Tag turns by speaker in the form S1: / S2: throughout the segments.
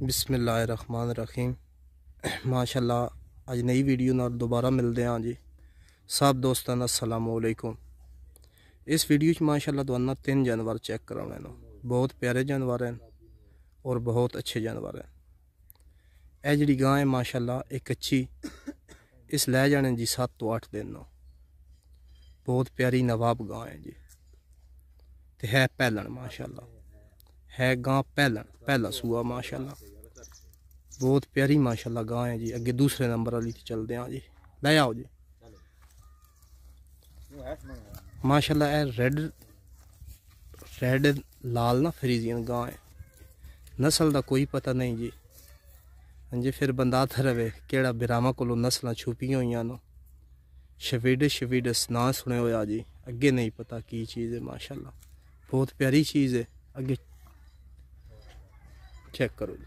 S1: ਰਹੀਮ ਮਾਸ਼ਾਅੱਲਾ ਅੱਜ ਨਈ ਵੀਡੀਓ ਨਾਲ ਦੁਬਾਰਾ ਮਿਲਦੇ ਹਾਂ ਜੀ ਸਭ ਦੋਸਤਾਂ ਦਾ ਅਸਲਾਮ ਅਲੈਕੁਮ ਇਸ ਵੀਡੀਓ 'ਚ ਮਾਸ਼ਾਅੱਲਾ ਦੁਆਨਾ ਤਿੰਨ ਜਾਨਵਰ ਚੈੱਕ ਕਰਾਉਣੇ ਨੇ ਬਹੁਤ ਪਿਆਰੇ ਜਾਨਵਰ ਹਨ ਔਰ ਬਹੁਤ ਅੱਛੇ ਜਾਨਵਰ ਹਨ ਇਹ ਜਿਹੜੀ ਗਾਂ ਹੈ ਮਾਸ਼ਾਅੱਲਾ ਇਹ ਕੱਚੀ ਇਸ ਲੈ ਜਾਣੇ ਜੀ 7 ਤੋਂ 8 ਦਿਨ ਨੂੰ ਬਹੁਤ ਪਿਆਰੀ ਨਵਾਬ ਗਾਂ ਹੈ ਜੀ ਤੇ ਹੈ ਪਹਿਲਣ ਮਾਸ਼ਾਅੱਲਾ है गां पहला पहला सूआ माशाल्लाह बहुत प्यारी माशाल्लाह गां है जी अगे दूसरे नंबर वाली चलते हैं जी ले आओ जी माशाल्लाह है रेड रेड लाल ना फ्रीजियन गां है नस्ल का कोई पता नहीं जी हाँ जी फिर बंदा हथ रवे कि बिरामा को नस्ल छुपी हुई न शवीडस ना सुने हो जी अगे नहीं पता की चीज़ है माशाल्लाह बहुत प्यारी चीज़ है अगे चेक करो जी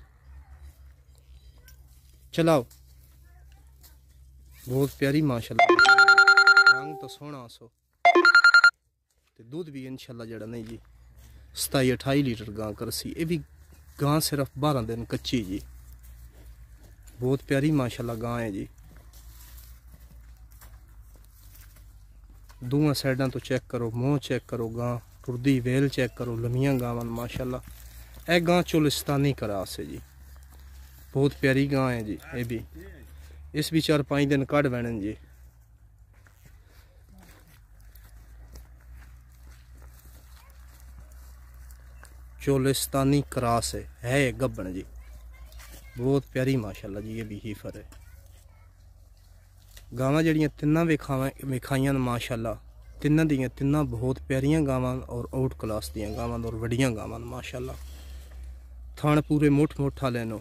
S1: चलाओ बहुत प्यारी माशाल्लाह रंग तो सोहना सो ते दूध भी इनशाला जड़ा नहीं जी सताई अठाई लीटर गां करसी ये भी गां सिर्फ बारह दिन कच्ची जी बहुत प्यारी माशाला गां है जी दूआ साइडा तो चेक करो मोह चेक करो गां टुरदी वेल चेक करो लमिया गावन माशाला એ ગાંચોલસ્તની કરાસે જી બહુત પ્યારી ગાય હે જી એબી ઇસ બિચાર પાંચ દિન કડ વેણન જી ચોલસ્તની કરાસે હે ગબણ જી બહુત પ્યારી માશાલ્લા જી એબી હી ફર હે ગાવા જેડી તinna વેખા વેખાયા ન માશાલ્લા તinna દિયા તinna બહુત પ્યારીયા ગાવા ઓર આઉટ ક્લાસ દિયા ગાવા ઓર વડિયા ગાવા ન માશાલ્લા થાણપુરે મોઠ મોઠા લેનો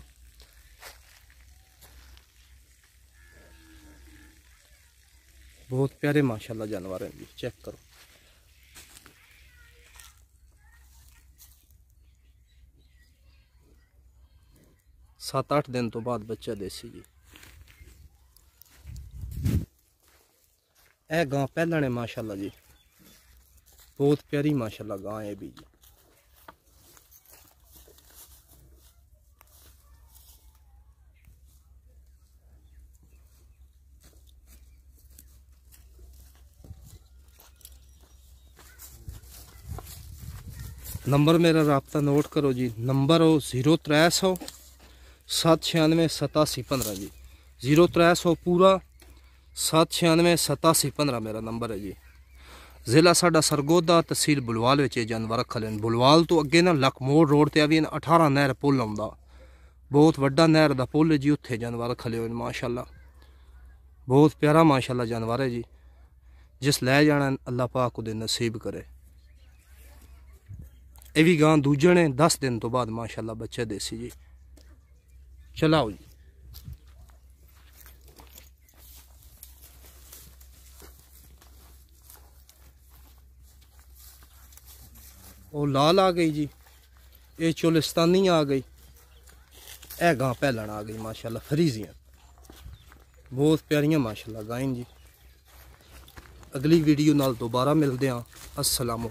S1: बहुत प्यारे माशाल्लाह जानवर हैं जी चेक करो सात अठ दिन तो बाद बच्चा देसी जी ए गां पहला ने माशाल्लाह जी बहुत प्यारी माशाल्लाह गां है भी जी ਨੰਬਰ ਮੇਰਾ رابطہ ਨੋਟ ਕਰੋ ਜੀ ਨੰਬਰ ਉਹ 0300 796715 ਜੀ 0300 ਪੂਰਾ 796715 ਮੇਰਾ ਨੰਬਰ ਹੈ ਜੀ ਜ਼ਿਲ੍ਹਾ ਸਾਡਾ ਸਰਗੋਦਾ ਤਹਿਸੀਲ ਬੁਲਵਾਲ ਵਿੱਚ ਇਹ ਜਾਨਵਰ ਖਲਨ ਬੁਲਵਾਲ ਤੋਂ ਅੱਗੇ ਨਾ ਲਖਮੋੜ ਰੋਡ ਤੇ ਆ ਵੀ 18 ਨਹਿਰ ਪੁੱਲ ਆਉਂਦਾ ਬਹੁਤ ਵੱਡਾ ਨਹਿਰ ਦਾ ਪੁੱਲ ਜੀ ਉੱਥੇ ਜਾਨਵਰ ਖਲਿਓ ਹੋਏ ਮਾਸ਼ਾਅੱਲਾ ਬਹੁਤ ਪਿਆਰਾ ਮਾਸ਼ਾਅੱਲਾ ਜਾਨਵਰ ਹੈ ਜੀ ਜਿਸ ਲੈ ਜਾਣਾ ਅੱਲਾਹ ਪਾਕ ਉਹਦੇ ਨਸੀਬ ਕਰੇ ਇਹ ਵੀ ਗਾਂ ਦੂਜੇ ਨੇ 10 ਦਿਨ ਤੋਂ ਬਾਅਦ ਮਾਸ਼ਾਅੱਲਾ ਬੱਚੇ ਦੇਸੀ ਜੀ ਚਲਾਓ ਜੀ ਉਹ ਲਾਲ ਆ ਗਈ ਜੀ ਇਹ ਚੋਲਿਸਤਾਨੀ ਆ ਗਈ ਇਹ ਗਾਂ ਪਹਿਲਣ ਆ ਗਈ ਮਾਸ਼ਾਅੱਲਾ ਫਰੀਜ਼ੀਆਂ ਬਹੁਤ ਪਿਆਰੀਆਂ ਮਾਸ਼ਾਅੱਲਾ ਗਾਇਨ ਜੀ ਅਗਲੀ ਵੀਡੀਓ ਨਾਲ ਦੁਬਾਰਾ ਮਿਲਦੇ ਹਾਂ ਅਸਲਾਮ